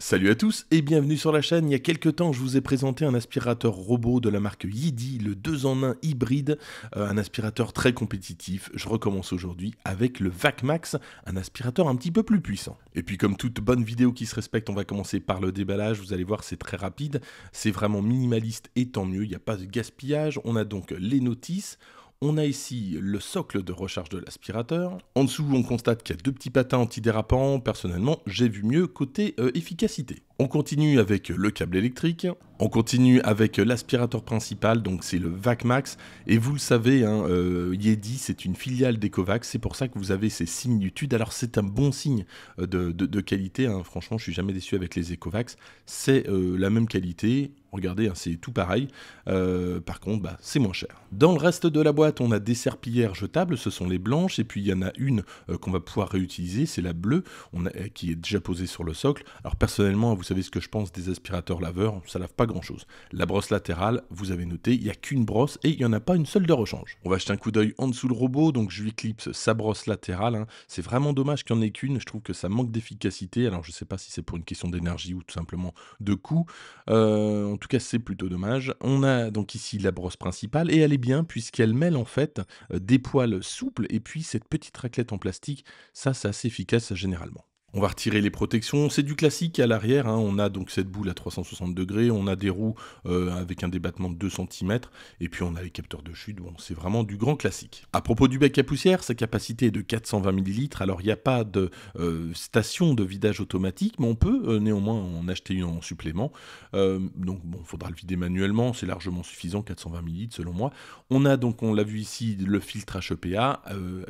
Salut à tous et bienvenue sur la chaîne. Il y a quelques temps, je vous ai présenté un aspirateur robot de la marque Yidi, le 2 en 1 hybride, euh, un aspirateur très compétitif. Je recommence aujourd'hui avec le VacMax, un aspirateur un petit peu plus puissant. Et puis comme toute bonne vidéo qui se respecte, on va commencer par le déballage. Vous allez voir, c'est très rapide, c'est vraiment minimaliste et tant mieux, il n'y a pas de gaspillage. On a donc les notices, on a ici le socle de recharge de l'aspirateur. En dessous, on constate qu'il y a deux petits patins antidérapants. Personnellement, j'ai vu mieux côté euh, efficacité. On continue avec le câble électrique, on continue avec l'aspirateur principal, donc c'est le VacMax, et vous le savez, hein, euh, Yedi c'est une filiale d'Ecovacs. c'est pour ça que vous avez ces signes tude, alors c'est un bon signe euh, de, qualité, hein. franchement je suis jamais déçu avec les Ecovacs, c'est euh, la même qualité, regardez, hein, c'est tout pareil. par contre, bah, c'est moins cher. Dans le reste de la boîte, on a des serpillères jetables, ce sont les blanches, et puis il y en a une qu'on va pouvoir réutiliser, c'est la bleue, on qui est déjà posée sur le socle. Alors personnellement, vous savez ce que je pense des aspirateurs laveurs, ça lave pas grand-chose. La brosse latérale, vous avez noté, il n'y a qu'une brosse et il n'y en a pas une seule de rechange. On va jeter un coup d'œil en dessous le robot, donc je lui clipse sa brosse latérale. Hein. C'est vraiment dommage qu'il n'y en ait qu'une, je trouve que ça manque d'efficacité. Alors je ne sais pas si c'est pour une question d'énergie ou tout simplement de coût. Euh, en tout cas, c'est plutôt dommage. On a donc ici la brosse principale et elle est bien puisqu'elle mêle en fait euh, des poils souples et puis cette petite raclette en plastique. Ça, c'est assez efficace généralement. On va retirer les protections, c'est du classique à l'arrière, hein. on a donc cette boule à 360 degrés, on a des roues euh, avec un débattement de 2 cm, et puis on a les capteurs de chute, c'est vraiment du grand classique. À propos du bec à poussière, sa capacité est de 420 ml, alors il n'y a pas de euh, station de vidage automatique, mais on peut euh, néanmoins en acheter une en supplément, donc bon, faudra le vider manuellement, c'est largement suffisant, 420 ml selon moi. On a donc, on l'a vu ici, le filtre HEPA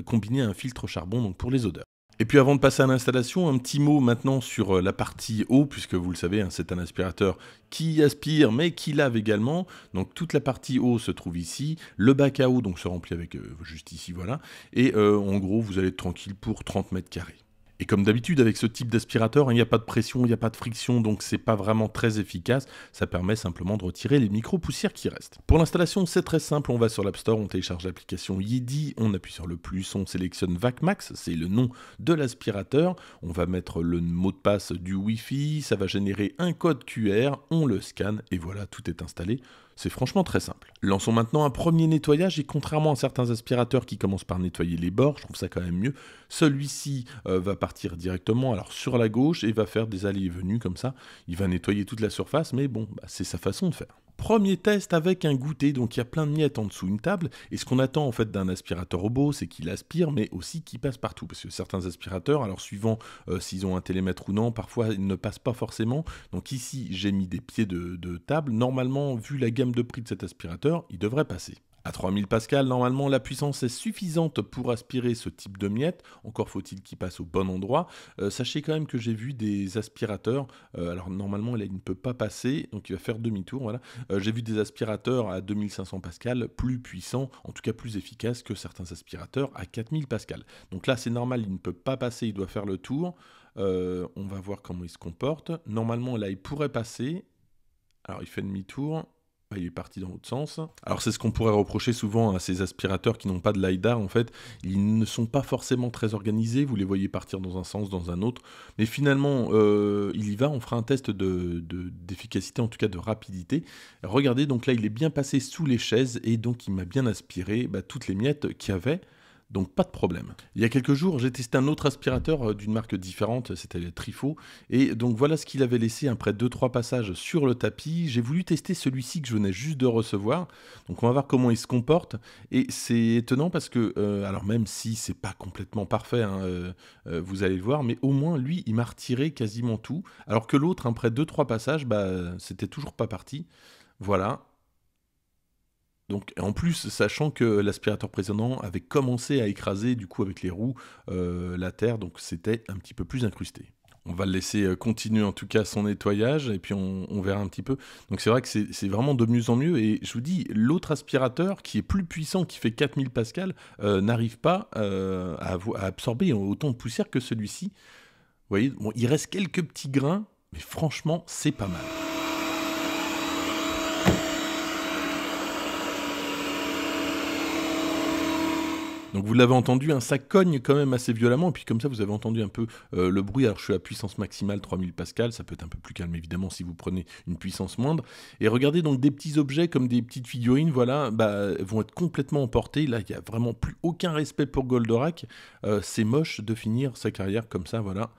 combiné à un filtre charbon donc pour les odeurs. Et puis avant de passer à l'installation, un petit mot maintenant sur euh, la partie haut, puisque vous le savez, hein, c'est un aspirateur qui aspire mais qui lave également. Donc toute la partie haut se trouve ici. Le bac à eau donc se remplit avec euh, juste ici, voilà. Et euh, en gros, vous allez être tranquille pour 30 mètres carrés. Et comme d'habitude, avec ce type d'aspirateur, hein, il n'y a pas de pression, il n'y a pas de friction, donc c'est pas vraiment très efficace. Ça permet simplement de retirer les micro-poussières qui restent. Pour l'installation, c'est très simple. On va sur l'App Store, on télécharge l'application Yidi, on appuie sur le plus, on sélectionne VacMax, c'est le nom de l'aspirateur. On va mettre le mot de passe du Wi-Fi, ça va générer un code QR, on le scanne et voilà, tout est installé. C'est franchement très simple. Lançons maintenant un premier nettoyage et contrairement à certains aspirateurs qui commencent par nettoyer les bords, je trouve ça quand même mieux, celui-ci euh, va partir directement alors sur la gauche et va faire des allées et venues comme ça. Il va nettoyer toute la surface, mais bon, bah, c'est sa façon de faire. Premier test avec un goûter, donc il y a plein de miettes en dessous une table. Et ce qu'on attend en fait d'un aspirateur robot, c'est qu'il aspire, mais aussi qu'il passe partout. Parce que certains aspirateurs, alors suivant euh, s'ils ont un télémètre ou non, parfois ils ne passent pas forcément. Donc ici, j'ai mis des pieds de table. Normalement, vu la gamme de prix de cet aspirateur, il devrait passer. À 3000 pascal, normalement, la puissance est suffisante pour aspirer ce type de miettes. Encore faut-il qu'il passe au bon endroit. Euh, sachez quand même que j'ai vu des aspirateurs. Euh, alors normalement, là, il ne peut pas passer, donc il va faire demi-tour. Voilà. Euh, j'ai vu des aspirateurs à 2500 pascal plus puissants, en tout cas plus efficaces que certains aspirateurs à 4000 pascal. Donc là, c'est normal, il ne peut pas passer, il doit faire le tour. on va voir comment il se comporte. Normalement, là, il pourrait passer. Alors il fait demi-tour. Bah, il est parti dans l'autre sens. Alors c'est ce qu'on pourrait reprocher souvent à ces aspirateurs qui n'ont pas de LiDAR, en fait, ils ne sont pas forcément très organisés, vous les voyez partir dans un sens, dans un autre, mais finalement, euh, il y va, on fera un test d'efficacité, de, en tout cas de rapidité. Regardez, donc là, il est bien passé sous les chaises, et donc il m'a bien aspiré bah, toutes les miettes qu'il y avait. Donc pas de problème. Il y a quelques jours, j'ai testé un autre aspirateur euh, d'une marque différente, c'était le Trifo, et donc voilà ce qu'il avait laissé après 2-3 passages sur le tapis. J'ai voulu tester celui-ci que je venais juste de recevoir, donc on va voir comment il se comporte, et c'est étonnant parce que, euh, alors même si c'est pas complètement parfait, hein, euh, vous allez le voir, mais au moins lui, il m'a retiré quasiment tout, alors que l'autre, après 2-3 passages, bah, c'était toujours pas parti. Voilà, donc en plus, sachant que l'aspirateur précédent avait commencé à écraser du coup avec les roues euh, la terre, donc c'était un petit peu plus incrusté. On va le laisser euh, continuer en tout cas son nettoyage et puis on, verra un petit peu. Donc c'est vrai que c'est vraiment de mieux en mieux et je vous dis, l'autre aspirateur qui est plus puissant, qui fait 4000 pascal, euh, n'arrive pas à, à, absorber autant de poussière que celui-ci. Vous voyez, bon, il reste quelques petits grains, mais franchement c'est pas mal. Donc vous l'avez entendu, un hein, ça cogne quand même assez violemment. Et puis comme ça, vous avez entendu un peu euh, le bruit. Alors je suis à puissance maximale 3000 pascal. Ça peut être un peu plus calme évidemment si vous prenez une puissance moindre. Et regardez donc des petits objets comme des petites figurines, voilà, bah, vont être complètement emportés. Là, il n'y a vraiment plus aucun respect pour Goldorak. Euh, c'est moche de finir sa carrière comme ça, voilà,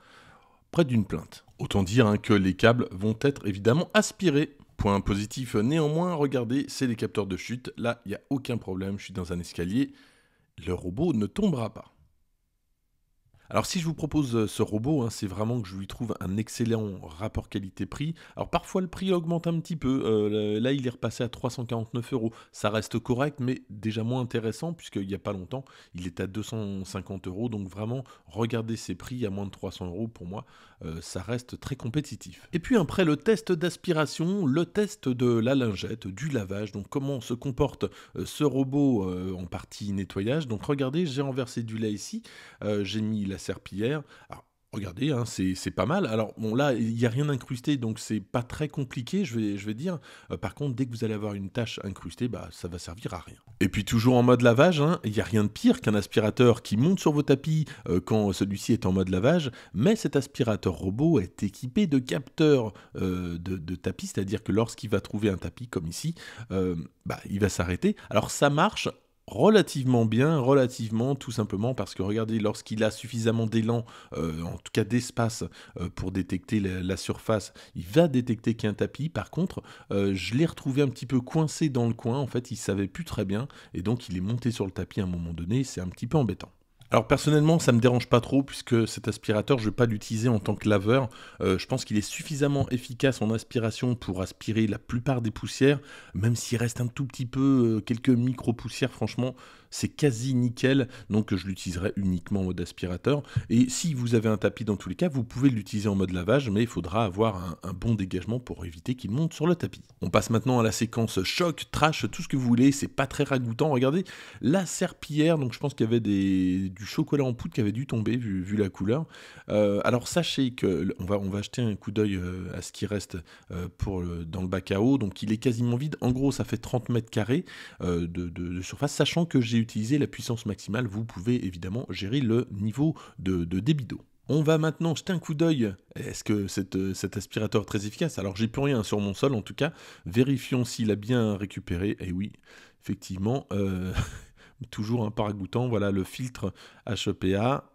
près d'une plainte. Autant dire hein, que les câbles vont être évidemment aspirés. Point positif euh, néanmoins, regardez, c'est les capteurs de chute. Là, il n'y a aucun problème. Je suis dans un escalier le robot ne tombera pas. Alors si je vous propose euh, ce robot, hein, c'est vraiment que je lui trouve un excellent rapport qualité-prix. Alors parfois le prix augmente un petit peu, euh, là il est repassé à 349 euros. Ça reste correct, mais déjà moins intéressant, puisqu'il n'y a pas longtemps, il est à 250 euros. Donc vraiment, regardez ces prix à moins de 300 euros, pour moi, euh, ça reste très compétitif. Et puis après le test d'aspiration, le test de la lingette, du lavage, donc comment se comporte euh, ce robot euh, en partie nettoyage. Donc regardez, j'ai renversé du lait ici, j'ai mis la serpillière. Regardez, hein, c'est pas mal. Alors bon, là, il n'y a rien incrusté, donc c'est pas très compliqué, je vais, dire. Euh, par contre, dès que vous allez avoir une tâche incrustée, bah, ça va servir à rien. Et puis toujours en mode lavage, hein, il n'y a rien de pire qu'un aspirateur qui monte sur vos tapis euh, quand celui-ci est en mode lavage, mais cet aspirateur robot est équipé de capteurs euh, de, tapis, c'est-à-dire que lorsqu'il va trouver un tapis, comme ici, bah, il va s'arrêter. Alors ça marche relativement bien, relativement tout simplement parce que regardez, lorsqu'il a suffisamment d'élan, euh, en tout cas d'espace euh, pour détecter la, surface, il va détecter qu'il y a un tapis. Par contre, euh, je l'ai retrouvé un petit peu coincé dans le coin, en fait, il savait plus très bien et donc il est monté sur le tapis à un moment donné, c'est un petit peu embêtant. Alors personnellement, ça me dérange pas trop puisque cet aspirateur, je vais pas l'utiliser en tant que laveur. Euh, je pense qu'il est suffisamment efficace en aspiration pour aspirer la plupart des poussières, même s'il reste un tout petit peu euh, quelques micro poussières. Franchement, c'est quasi nickel, donc je l'utiliserai uniquement en mode aspirateur. Et si vous avez un tapis dans tous les cas, vous pouvez l'utiliser en mode lavage, mais il faudra avoir un, bon dégagement pour éviter qu'il monte sur le tapis. On passe maintenant à la séquence choc, trash, tout ce que vous voulez. C'est pas très ragoûtant. Regardez la serpillière, donc je pense qu'il y avait des du chocolat en poudre qui avait dû tomber vu, la couleur. Euh, alors sachez que on va, on va jeter un coup d'œil euh, à ce qui reste euh, pour le, dans le bac à eau. Donc il est quasiment vide. En gros, ça fait 30 mètres carrés de, surface. Sachant que j'ai utilisé la puissance maximale, vous pouvez évidemment gérer le niveau de, de débit d'eau. On va maintenant jeter un coup d'œil. Est-ce que cet aspirateur est très efficace Alors j'ai plus rien sur mon sol en tout cas. Vérifions s'il a bien récupéré. Et oui, effectivement, toujours un paragoutant. voilà le filtre HEPA,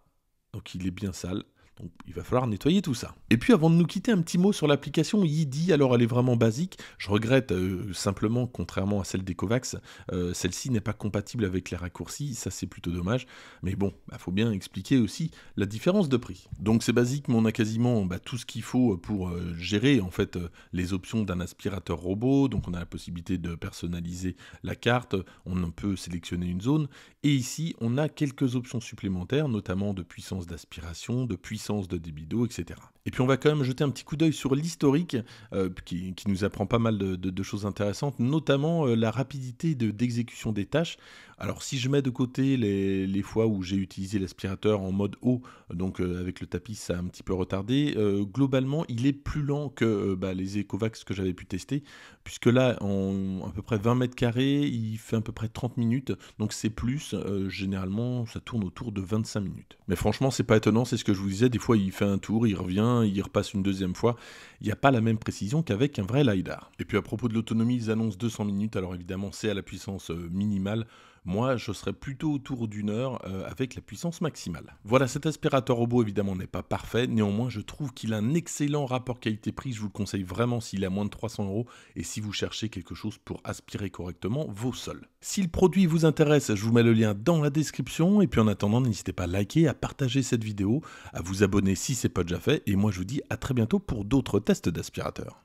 donc il est bien sale, donc il va falloir nettoyer tout ça. Et puis avant de nous quitter, un petit mot sur l'application Yidi. Alors elle est vraiment basique. Je regrette euh, simplement, contrairement à celle des Covax, euh, celle-ci n'est pas compatible avec les raccourcis. Ça c'est plutôt dommage. Mais bon, il bah, faut bien expliquer aussi la différence de prix. Donc c'est basique, mais on a quasiment bah, tout ce qu'il faut pour euh, gérer en fait les options d'un aspirateur robot. Donc on a la possibilité de personnaliser la carte. On peut sélectionner une zone. Et ici, on a quelques options supplémentaires, notamment de puissance d'aspiration, de puissance de débit d'eau, etc. Et puis on va quand même jeter un petit coup d'œil sur l'historique euh, qui, nous apprend pas mal de, choses intéressantes, notamment euh, la rapidité d'exécution des tâches. Alors si je mets de côté les, fois où j'ai utilisé l'aspirateur en mode haut donc euh, avec le tapis ça a un petit peu retardé, globalement il est plus lent que bah, les Ecovacs que j'avais pu tester, puisque là en à peu près 20 mètres carrés il fait à peu près 30 minutes, donc c'est plus, généralement ça tourne autour de 25 minutes. Mais franchement c'est pas étonnant, c'est ce que je vous disais des fois il fait un tour, il revient, il repasse une deuxième fois. Il n'y a pas la même précision qu'avec un vrai LiDAR. Et puis à propos de l'autonomie, ils annoncent 200 minutes, alors évidemment c'est à la puissance euh, minimale. Moi, je serais plutôt autour d'une heure euh, avec la puissance maximale. Voilà, cet aspirateur robot évidemment n'est pas parfait, néanmoins je trouve qu'il a un excellent rapport qualité-prix, je vous le conseille vraiment s'il est à moins de 300 euros et si vous cherchez quelque chose pour aspirer correctement vos sols. Si le produit vous intéresse, je vous mets le lien dans la description et puis en attendant, n'hésitez pas à liker, à partager cette vidéo, à vous abonner si ce c'est pas déjà fait et moi je vous dis à très bientôt pour d'autres tests d'aspirateurs.